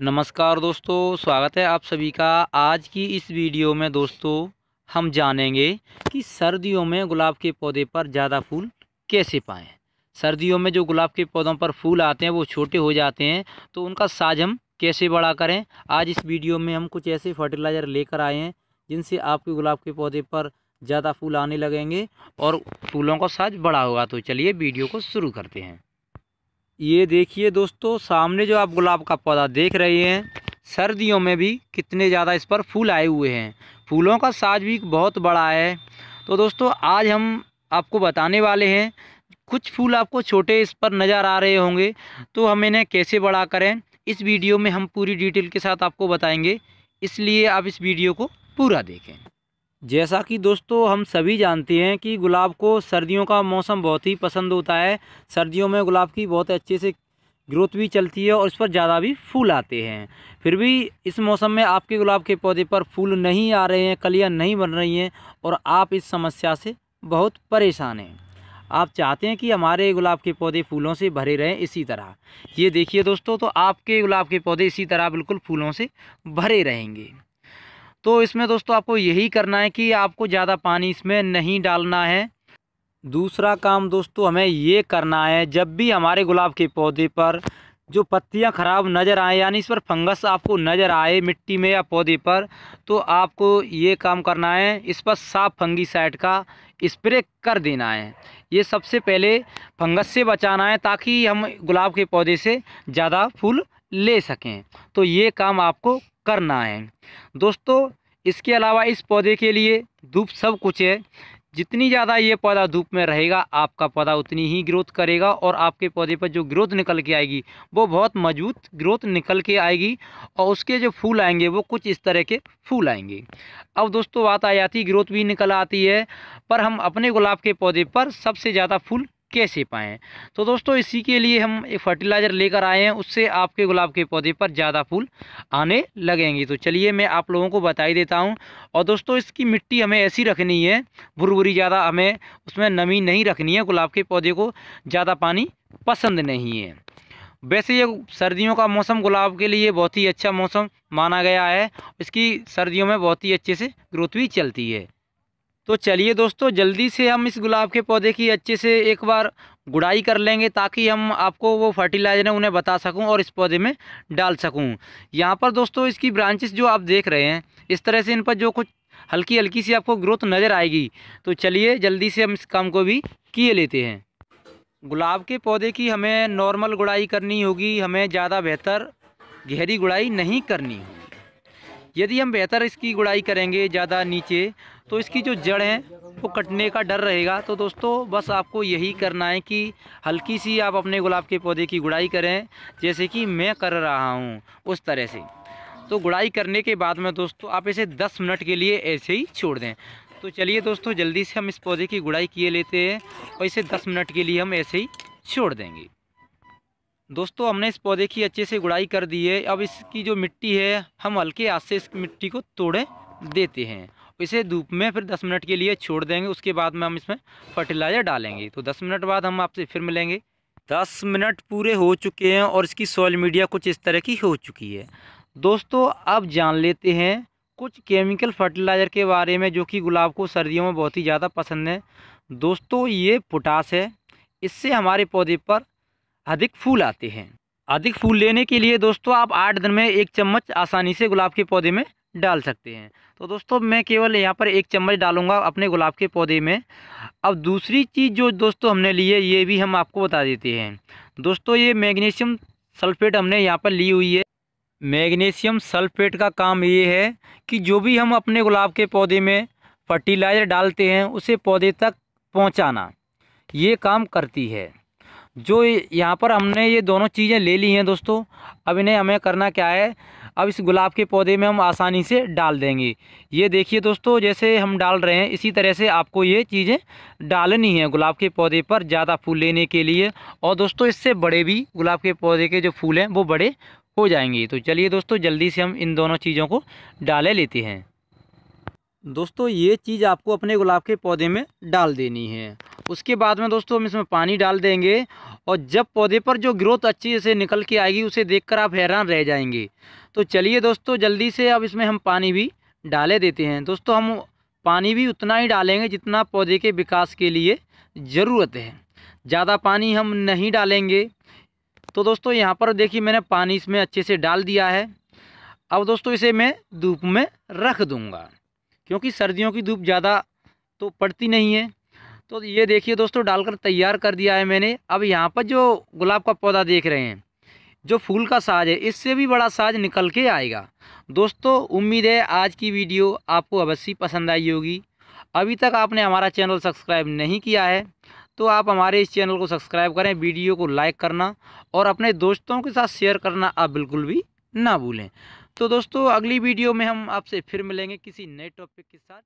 नमस्कार दोस्तों स्वागत है आप सभी का आज की इस वीडियो में दोस्तों हम जानेंगे कि सर्दियों में गुलाब के पौधे पर ज़्यादा फूल कैसे पाएँ सर्दियों में जो गुलाब के पौधों पर फूल आते हैं वो छोटे हो जाते हैं तो उनका साज हम कैसे बड़ा करें आज इस वीडियो में हम कुछ ऐसे फर्टिलाइज़र लेकर आए हैं जिनसे आपके गुलाब के पौधे पर ज़्यादा फूल आने लगेंगे और फूलों का साज बड़ा होगा तो चलिए वीडियो को शुरू करते हैं ये देखिए दोस्तों सामने जो आप गुलाब का पौधा देख रहे हैं सर्दियों में भी कितने ज़्यादा इस पर फूल आए हुए हैं फूलों का साज भी बहुत बड़ा है तो दोस्तों आज हम आपको बताने वाले हैं कुछ फूल आपको छोटे इस पर नज़र आ रहे होंगे तो हम इन्हें कैसे बड़ा करें इस वीडियो में हम पूरी डिटेल के साथ आपको बताएंगे इसलिए आप इस वीडियो को पूरा देखें जैसा कि दोस्तों हम सभी जानते हैं कि गुलाब को सर्दियों का मौसम बहुत ही पसंद होता है सर्दियों में गुलाब की बहुत अच्छे से ग्रोथ भी चलती है और इस पर ज़्यादा भी फूल आते हैं फिर भी इस मौसम में आपके गुलाब के पौधे पर फूल नहीं आ रहे हैं कलियां नहीं बन रही हैं और आप इस समस्या से बहुत परेशान हैं आप चाहते हैं कि हमारे गुलाब के पौधे फूलों से भरे रहें इसी तरह ये देखिए दोस्तों तो आपके गुलाब के पौधे इसी तरह बिल्कुल फूलों से भरे रहेंगे तो इसमें दोस्तों आपको यही करना है कि आपको ज़्यादा पानी इसमें नहीं डालना है दूसरा काम दोस्तों हमें ये करना है जब भी हमारे गुलाब के पौधे पर जो पत्तियां ख़राब नज़र आए यानी इस पर फंगस आपको नज़र आए मिट्टी में या पौधे पर तो आपको ये काम करना है इस पर साफ फंगी साइड का स्प्रे कर देना है ये सबसे पहले फंगस से बचाना है ताकि हम गुलाब के पौधे से ज़्यादा फूल ले सकें तो ये काम आपको करना है दोस्तों इसके अलावा इस पौधे के लिए धूप सब कुछ है जितनी ज़्यादा ये पौधा धूप में रहेगा आपका पौधा उतनी ही ग्रोथ करेगा और आपके पौधे पर जो ग्रोथ निकल के आएगी वो बहुत मजबूत ग्रोथ निकल के आएगी और उसके जो फूल आएंगे वो कुछ इस तरह के फूल आएंगे अब दोस्तों वातायाती ग्रोथ भी निकल आती है पर हम अपने गुलाब के पौधे पर सबसे ज़्यादा फूल कैसे पाएँ तो दोस्तों इसी के लिए हम एक फर्टिलाइज़र लेकर आए हैं उससे आपके गुलाब के पौधे पर ज़्यादा फूल आने लगेंगे तो चलिए मैं आप लोगों को बताई देता हूँ और दोस्तों इसकी मिट्टी हमें ऐसी रखनी है भुरभुरी ज़्यादा हमें उसमें नमी नहीं रखनी है गुलाब के पौधे को ज़्यादा पानी पसंद नहीं है वैसे ये सर्दियों का मौसम गुलाब के लिए बहुत ही अच्छा मौसम माना गया है इसकी सर्दियों में बहुत ही अच्छे से ग्रोथ भी चलती है तो चलिए दोस्तों जल्दी से हम इस गुलाब के पौधे की अच्छे से एक बार गुड़ाई कर लेंगे ताकि हम आपको वो फर्टिलाइज़र है उन्हें बता सकूं और इस पौधे में डाल सकूं यहाँ पर दोस्तों इसकी ब्रांचेस जो आप देख रहे हैं इस तरह से इन पर जो कुछ हल्की हल्की सी आपको ग्रोथ नज़र आएगी तो चलिए जल्दी से हम इस काम को भी किए लेते हैं गुलाब के पौधे की हमें नॉर्मल गुड़ाई करनी होगी हमें ज़्यादा बेहतर गहरी गुड़ाई नहीं करनी होगी यदि हम बेहतर इसकी गुड़ाई करेंगे ज़्यादा नीचे तो इसकी जो जड़ है वो कटने का डर रहेगा तो दोस्तों बस आपको यही करना है कि हल्की सी आप अपने गुलाब के पौधे की गुड़ाई करें जैसे कि मैं कर रहा हूँ उस तरह से तो गुड़ाई करने के बाद में दोस्तों आप इसे 10 मिनट के लिए ऐसे ही छोड़ दें तो चलिए दोस्तों जल्दी से हम इस पौधे की गुड़ाई किए लेते हैं और इसे 10 मिनट के लिए हम ऐसे ही छोड़ देंगे दोस्तों हमने इस पौधे की अच्छे से गुड़ाई कर दी है अब इसकी जो मिट्टी है हम हल्के हाथ से इस मिट्टी को तोड़े देते हैं इसे धूप में फिर दस मिनट के लिए छोड़ देंगे उसके बाद में हम इसमें फर्टिलाइज़र डालेंगे तो दस मिनट बाद हम आपसे फिर मिलेंगे दस मिनट पूरे हो चुके हैं और इसकी सॉइल मीडिया कुछ इस तरह की हो चुकी है दोस्तों अब जान लेते हैं कुछ केमिकल फर्टिलाइज़र के बारे में जो कि गुलाब को सर्दियों में बहुत ही ज़्यादा पसंद है दोस्तों ये पोटास है इससे हमारे पौधे पर अधिक फूल आते हैं अधिक फूल लेने के लिए दोस्तों आप आठ दिन में एक चम्मच आसानी से गुलाब के पौधे में डाल सकते हैं तो दोस्तों मैं केवल यहाँ पर एक चम्मच डालूंगा अपने गुलाब के पौधे में अब दूसरी चीज़ जो दोस्तों हमने ली है ये भी हम आपको बता देते हैं दोस्तों ये मैग्नीशियम सल्फेट हमने यहाँ पर ली हुई है मैग्नीशियम सल्फेट का काम ये है कि जो भी हम अपने गुलाब के पौधे में फर्टिलाइज़र डालते हैं उसे पौधे तक पहुँचाना ये काम करती है जो यहाँ पर हमने ये दोनों चीज़ें ले ली हैं दोस्तों अब इन्हें हमें करना क्या है अब इस गुलाब के पौधे में हम आसानी से डाल देंगे ये देखिए दोस्तों जैसे हम डाल रहे हैं इसी तरह से आपको ये चीज़ें डालनी है गुलाब के पौधे पर ज़्यादा फूल लेने के लिए और दोस्तों इससे बड़े भी गुलाब के पौधे के जो फूल हैं वो बड़े हो जाएंगे तो चलिए दोस्तों जल्दी से हम इन दोनों चीज़ों को डाले लेते हैं दोस्तों ये चीज़ आपको अपने गुलाब के पौधे में डाल देनी है उसके बाद में दोस्तों हम इसमें पानी डाल देंगे और जब पौधे पर जो ग्रोथ अच्छी से निकल के आएगी उसे देखकर आप हैरान रह जाएंगे तो चलिए दोस्तों जल्दी से अब इसमें हम पानी भी डाले देते हैं दोस्तों हम पानी भी उतना ही डालेंगे जितना पौधे के विकास के लिए ज़रूरत है ज़्यादा पानी हम नहीं डालेंगे तो दोस्तों यहाँ पर देखिए मैंने पानी इसमें अच्छे से डाल दिया है अब दोस्तों इसे मैं धूप में रख दूँगा क्योंकि सर्दियों की धूप ज़्यादा तो पड़ती नहीं है तो ये देखिए दोस्तों डालकर तैयार कर दिया है मैंने अब यहाँ पर जो गुलाब का पौधा देख रहे हैं जो फूल का साज है इससे भी बड़ा साज निकल के आएगा दोस्तों उम्मीद है आज की वीडियो आपको अवश्य पसंद आई होगी अभी तक आपने हमारा चैनल सब्सक्राइब नहीं किया है तो आप हमारे इस चैनल को सब्सक्राइब करें वीडियो को लाइक करना और अपने दोस्तों के साथ शेयर करना आप बिल्कुल भी ना भूलें तो दोस्तों अगली वीडियो में हम आपसे फिर मिलेंगे किसी नए टॉपिक के साथ